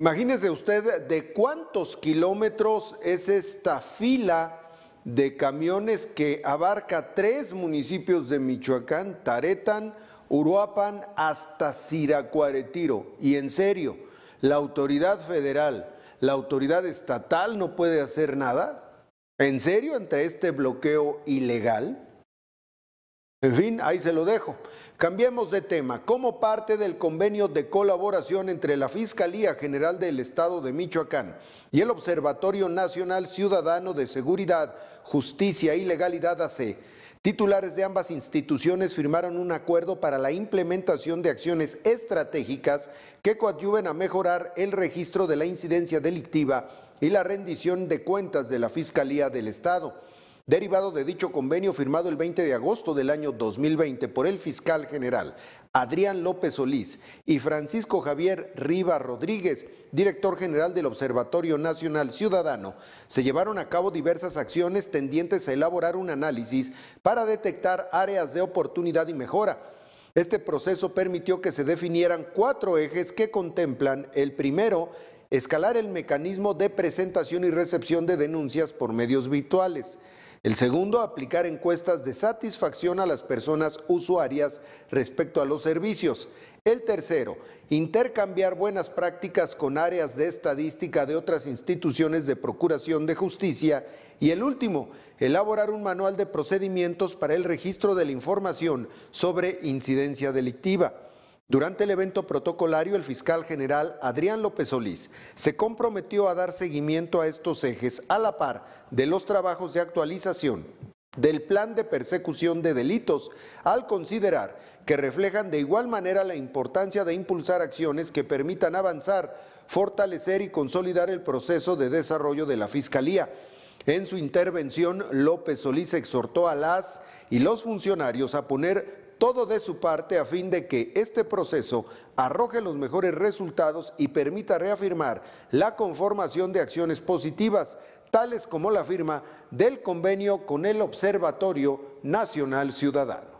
Imagínese usted de cuántos kilómetros es esta fila de camiones que abarca tres municipios de Michoacán, Taretan, Uruapan hasta Siracuaretiro. Y en serio, la autoridad federal, la autoridad estatal no puede hacer nada. ¿En serio ante este bloqueo ilegal? En fin, ahí se lo dejo. Cambiemos de tema. Como parte del convenio de colaboración entre la Fiscalía General del Estado de Michoacán y el Observatorio Nacional Ciudadano de Seguridad, Justicia y Legalidad AC, titulares de ambas instituciones firmaron un acuerdo para la implementación de acciones estratégicas que coadyuven a mejorar el registro de la incidencia delictiva y la rendición de cuentas de la Fiscalía del Estado derivado de dicho convenio firmado el 20 de agosto del año 2020 por el fiscal general Adrián López Solís y Francisco Javier Riva Rodríguez, director general del Observatorio Nacional Ciudadano, se llevaron a cabo diversas acciones tendientes a elaborar un análisis para detectar áreas de oportunidad y mejora. Este proceso permitió que se definieran cuatro ejes que contemplan el primero, escalar el mecanismo de presentación y recepción de denuncias por medios virtuales. El segundo, aplicar encuestas de satisfacción a las personas usuarias respecto a los servicios. El tercero, intercambiar buenas prácticas con áreas de estadística de otras instituciones de procuración de justicia. Y el último, elaborar un manual de procedimientos para el registro de la información sobre incidencia delictiva. Durante el evento protocolario, el fiscal general Adrián López Solís se comprometió a dar seguimiento a estos ejes a la par de los trabajos de actualización del plan de persecución de delitos, al considerar que reflejan de igual manera la importancia de impulsar acciones que permitan avanzar, fortalecer y consolidar el proceso de desarrollo de la Fiscalía. En su intervención, López Solís exhortó a las y los funcionarios a poner todo de su parte a fin de que este proceso arroje los mejores resultados y permita reafirmar la conformación de acciones positivas, tales como la firma del convenio con el Observatorio Nacional Ciudadano.